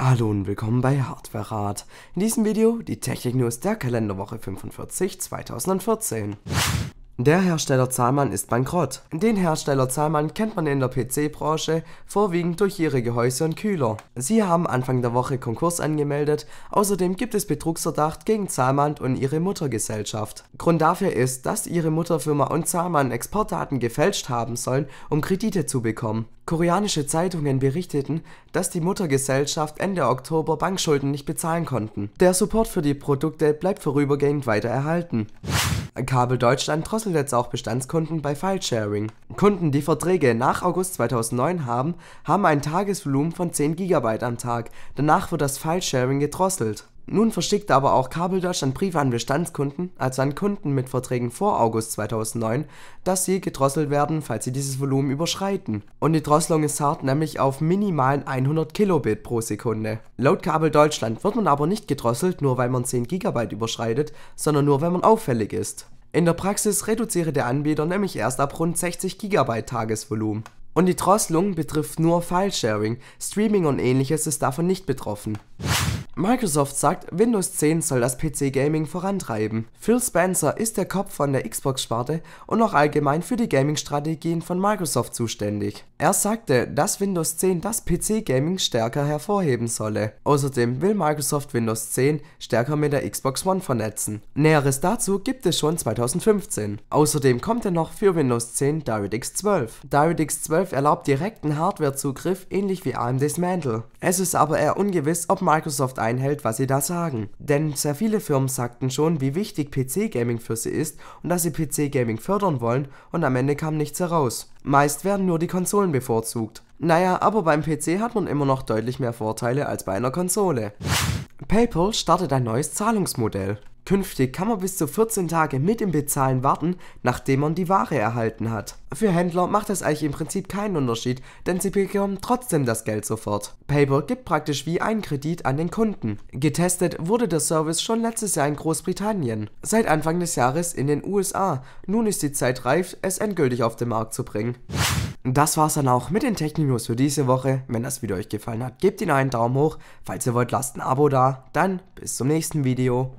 Hallo und willkommen bei Hardware Rat. In diesem Video die Technik News der Kalenderwoche 45 2014. Der Hersteller Zahlmann ist bankrott. Den Hersteller Zahlmann kennt man in der PC-Branche vorwiegend durch ihre Gehäuse und Kühler. Sie haben Anfang der Woche Konkurs angemeldet, außerdem gibt es Betrugsverdacht gegen Zahlmann und ihre Muttergesellschaft. Grund dafür ist, dass ihre Mutterfirma und Zahlmann Exportdaten gefälscht haben sollen, um Kredite zu bekommen. Koreanische Zeitungen berichteten, dass die Muttergesellschaft Ende Oktober Bankschulden nicht bezahlen konnten. Der Support für die Produkte bleibt vorübergehend weiter erhalten. Kabel Deutschland drosselt jetzt auch Bestandskunden bei Filesharing. Kunden, die Verträge nach August 2009 haben, haben ein Tagesvolumen von 10 GB am Tag. Danach wird das Filesharing gedrosselt. Nun verschickte aber auch Kabeldeutsch an Briefe an Bestandskunden, also an Kunden mit Verträgen vor August 2009, dass sie gedrosselt werden, falls sie dieses Volumen überschreiten. Und die Drosselung ist hart, nämlich auf minimalen 100 Kilobit pro Sekunde. Laut Kabel Deutschland wird man aber nicht gedrosselt, nur weil man 10 GB überschreitet, sondern nur, wenn man auffällig ist. In der Praxis reduziere der Anbieter nämlich erst ab rund 60 GB Tagesvolumen. Und die Drosselung betrifft nur Filesharing, Streaming und ähnliches ist davon nicht betroffen. Microsoft sagt, Windows 10 soll das PC-Gaming vorantreiben. Phil Spencer ist der Kopf von der Xbox-Sparte und auch allgemein für die Gaming-Strategien von Microsoft zuständig. Er sagte, dass Windows 10 das PC-Gaming stärker hervorheben solle. Außerdem will Microsoft Windows 10 stärker mit der Xbox One vernetzen. Näheres dazu gibt es schon 2015. Außerdem kommt er noch für Windows 10 DirectX 12. DirectX 12 erlaubt direkten Hardwarezugriff ähnlich wie AMDs Mantle. Es ist aber eher ungewiss, ob Microsoft ein einhält, was sie da sagen. Denn sehr viele Firmen sagten schon, wie wichtig PC-Gaming für sie ist und dass sie PC-Gaming fördern wollen und am Ende kam nichts heraus. Meist werden nur die Konsolen bevorzugt. Naja, aber beim PC hat man immer noch deutlich mehr Vorteile als bei einer Konsole. PayPal startet ein neues Zahlungsmodell. Künftig kann man bis zu 14 Tage mit dem Bezahlen warten, nachdem man die Ware erhalten hat. Für Händler macht das eigentlich im Prinzip keinen Unterschied, denn sie bekommen trotzdem das Geld sofort. Paper gibt praktisch wie einen Kredit an den Kunden. Getestet wurde der Service schon letztes Jahr in Großbritannien, seit Anfang des Jahres in den USA. Nun ist die Zeit reif, es endgültig auf den Markt zu bringen. Das war's dann auch mit den Tech-News für diese Woche. Wenn das Video euch gefallen hat, gebt ihnen einen Daumen hoch. Falls ihr wollt, lasst ein Abo da. Dann bis zum nächsten Video.